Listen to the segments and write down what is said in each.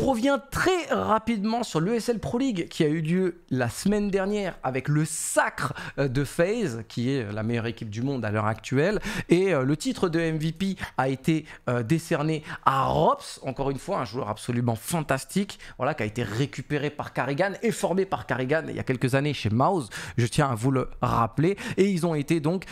On revient très rapidement sur l'ESL Pro League qui a eu lieu la semaine dernière avec le sacre euh, de FaZe qui est euh, la meilleure équipe du monde à l'heure actuelle et euh, le titre de MVP a été décerné à Rops, encore une fois un joueur absolument fantastique voilà, qui a été récupéré par Carrigan et formé par Carrigan il y a quelques années chez Mouse, je tiens à vous le rappeler et ils ont été donc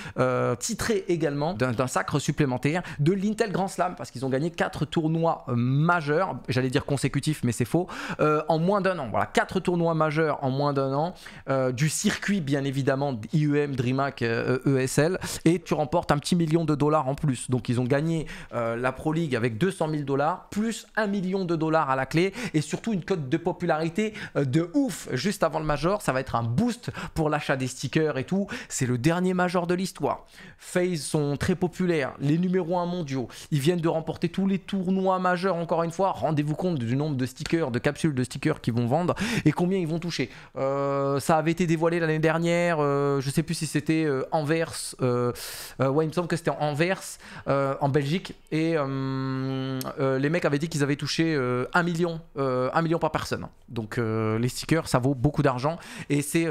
titrés également d'un sacre supplémentaire de l'Intel Grand Slam parce qu'ils ont gagné quatre tournois majeurs, j'allais dire conséquents mais c'est faux, euh, en moins d'un an. Voilà, quatre tournois majeurs en moins d'un an, euh, du circuit bien évidemment IEM, DreamHack, ESL, euh, e et tu remportes un petit million de dollars en plus. Donc ils ont gagné la Pro League avec 200 000 dollars, plus un million de dollars à la clé, et surtout une cote de popularité de ouf juste avant le major. Ça va être un boost pour l'achat des stickers et tout. C'est le dernier major de l'histoire. FaZe sont très populaires, les numéros 1 mondiaux. Ils viennent de remporter tous les tournois majeurs, encore une fois. Rendez-vous compte d'une nombre de stickers, de capsules de stickers qu'ils vont vendre et combien ils vont toucher. Euh, ça avait été dévoilé l'année dernière, euh, je sais plus si c'était euh, Anvers, ouais, il me semble que c'était Anvers, en Belgique, et les mecs avaient dit qu'ils avaient touché 1 million, 1 million par personne. Donc les stickers, ça vaut beaucoup d'argent et c'est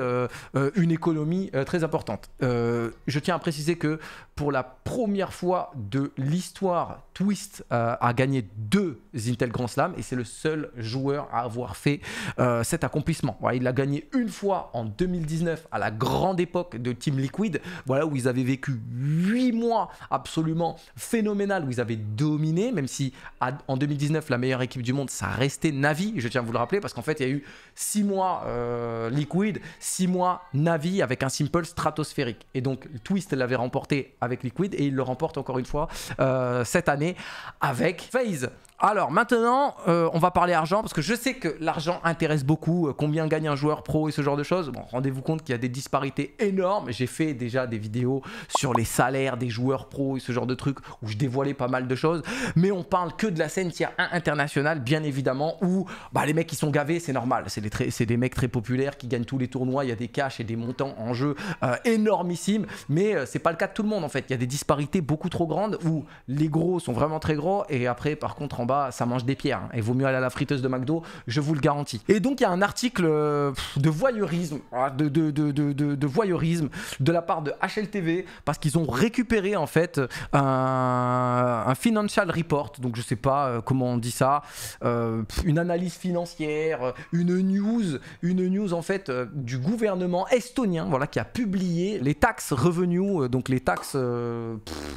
une économie très importante. je tiens à préciser que pour la première fois de l'histoire, Twist a gagné deux Intel Grand Slam et c'est le seul joueur à avoir fait euh, cet accomplissement. il l'a gagné une fois en 2019 à la grande époque de Team Liquid, voilà où ils avaient vécu 8 mois absolument phénoménal, où ils avaient dominé, même si en 2019 la meilleure équipe du monde, ça restait Navi, je tiens à vous le rappeler, parce qu'en fait il y a eu 6 mois euh, Liquid, 6 mois Navi avec un simple stratosphérique. Et donc Twist l'avait remporté avec Liquid et il le remporte encore une fois euh, cette année avec FaZe. Alors maintenant, on va parler argent parce que je sais que l'argent intéresse beaucoup. Euh, combien gagne un joueur pro et ce genre de choses. Bon, rendez-vous compte qu'il y a des disparités énormes. J'ai fait déjà des vidéos sur les salaires des joueurs pro et ce genre de trucs où je dévoilais pas mal de choses. Mais on parle que de la scène tier internationale, bien évidemment, où bah, les mecs qui sont gavés, c'est normal. C'est des mecs très populaires qui gagnent tous les tournois. Il y a des cash et des montants en jeu euh, énormissimes. Mais euh, c'est pas le cas de tout le monde en fait. Il y a des disparités beaucoup trop grandes où les gros sont vraiment très gros et après, par contre, en bas, ça mange des pierres. Hein. et vaut mieux la à la friteuse de McDo, je vous le garantis. Et donc il y a un article euh, de voyeurisme, ah, de, de, voyeurisme de la part de HLTV, parce qu'ils ont récupéré en fait un, financial report, donc je sais pas euh, comment on dit ça, euh, une analyse financière, une news, une news en fait du gouvernement estonien, voilà, qui a publié les taxes revenus, donc les taxes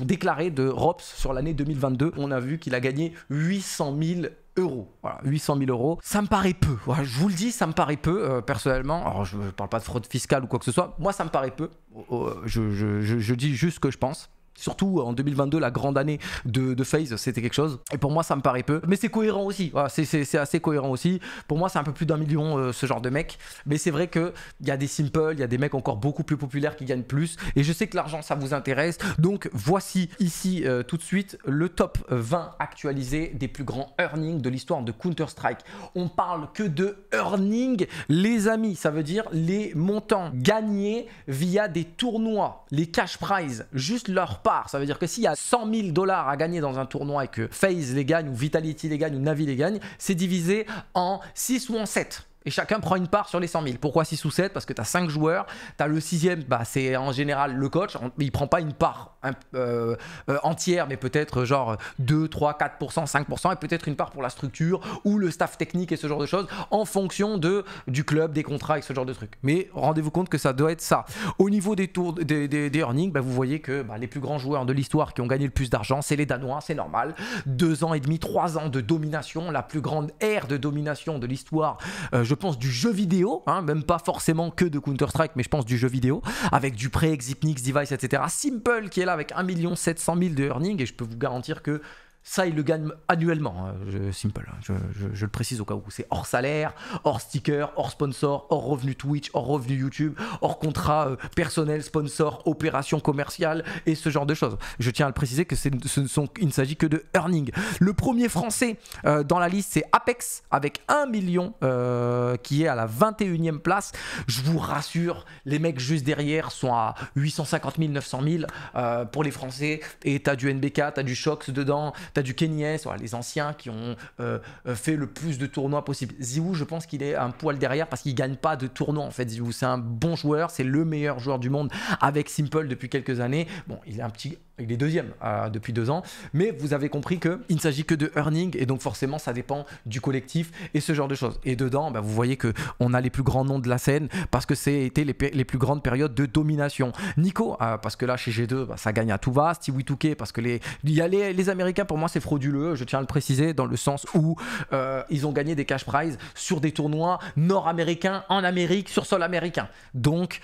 déclarées de ROPS sur l'année 2022. On a vu qu'il a gagné 800 000 euros. 800 000 euros. Ça me paraît peu. je vous le dis, ça me paraît peu, euh, personnellement. Alors, je ne parle pas de fraude fiscale ou quoi que ce soit. Moi, ça me paraît peu. Oh, oh, je dis juste ce que je pense. Surtout en 2022, la grande année de, de Phase, c'était quelque chose. Et pour moi, ça me paraît peu. Mais c'est cohérent aussi. c'est assez cohérent aussi. Pour moi, c'est un peu plus d'un million euh, ce genre de mec. Mais c'est vrai que il y a des Simple, il y a des mecs encore beaucoup plus populaires qui gagnent plus. Et je sais que l'argent, ça vous intéresse. Donc voici ici euh, tout de suite le top 20 actualisé des plus grands earnings de l'histoire de Counter-Strike. On parle que de earnings les amis. Ça veut dire les montants gagnés via des tournois, les cash prizes, juste leur ça veut dire que s'il y a 100 000 dollars à gagner dans un tournoi et que FaZe les gagne, ou Vitality les gagne, ou Navi les gagne, c'est divisé en 6 ou en 7 et chacun prend une part sur les 100 000. Pourquoi 6 ou 7 Parce que tu as 5 joueurs, tu as le 6 bah, c'est en général le coach, il prend pas une part euh, euh, entière, mais peut-être euh, genre 2, 3, 4%, 5%, et peut-être une part pour la structure ou le staff technique et ce genre de choses, en fonction de, du club, des contrats et ce genre de trucs. Mais rendez-vous compte que ça doit être ça. Au niveau des tours, des, des, earnings, bah, vous voyez que bah, les plus grands joueurs de l'histoire qui ont gagné le plus d'argent, c'est les Danois, c'est normal. Deux ans et demi, trois ans de domination, la plus grande ère de domination de l'histoire, je pense, du jeu vidéo, hein, même pas forcément que de Counter-Strike, mais je pense du jeu vidéo, avec du pré exipnix Device, etc. Simple qui est là avec 1 700 000 de earnings et je peux vous garantir que ça, il le gagne annuellement, hein, Simple. Hein, je, le précise au cas où. C'est hors salaire, hors sticker, hors sponsor, hors revenu Twitch, hors revenu YouTube, hors contrat euh, personnel, sponsor, opération commerciale et ce genre de choses. Je tiens à le préciser que ce ne sont, il ne s'agit que de earning. Le premier français euh, dans la liste, c'est Apex avec 1 million euh, qui est à la 21e place. Je vous rassure, les mecs juste derrière sont à 850 000, 900 000 pour les Français. Et t'as du NBK, t'as du Shox dedans, tu as du Kenyès, les anciens qui ont euh, euh, fait le plus de tournois possible. Ziou, je pense qu'il est un poil derrière parce qu'il gagne pas de tournoi en fait. Ziou, c'est un bon joueur, c'est le meilleur joueur du monde avec Simple depuis quelques années. Bon, il est un petit il est deuxième euh, depuis deux ans, mais vous avez compris qu'il ne s'agit que de earning et donc forcément ça dépend du collectif et ce genre de choses. Et dedans, bah, vous voyez qu'on a les plus grands noms de la scène parce que c'était les, les plus grandes périodes de domination. Nico, parce que là chez G2, bah, ça gagne à tout va. Stevie Touquet, parce que les, y a les, les Américains pour moi c'est frauduleux, je tiens à le préciser, dans le sens où euh, ils ont gagné des cash prizes sur des tournois nord-américains, en Amérique, sur sol américain. Donc,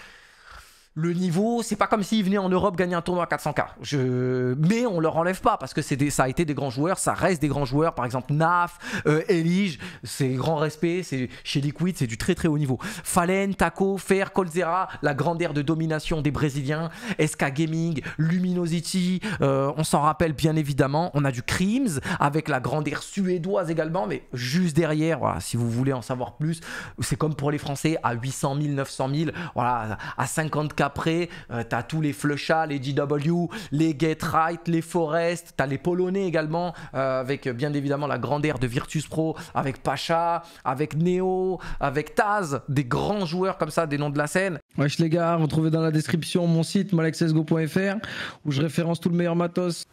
le niveau, c'est pas comme s'ils venaient en Europe gagner un tournoi à 400K. Je... Mais on leur enlève pas parce que ça a été des grands joueurs, ça reste des grands joueurs. Par exemple, Naf, euh, Elige, c'est grand respect. C'est chez Liquid, c'est du très très haut niveau. Fallen, Taco, Fer, Colzera, la grande ère de domination des Brésiliens, SK Gaming, Luminosity. Euh, on s'en rappelle bien évidemment. On a du Crims avec la grande ère suédoise également, mais juste derrière. si vous voulez en savoir plus, c'est comme pour les Français à 800 000, 900 000, voilà, à 50 après, euh, tu as tous les Flusha, les GW, les Get Right, les Forest, tu as les Polonais également, euh, avec euh, bien évidemment la grande ère de Virtus Pro, avec Pacha, avec Neo, avec Taz, des grands joueurs comme ça, des noms de la scène. Wesh les gars, retrouvez dans la description mon site malexesgo.fr où je référence tout le meilleur matos.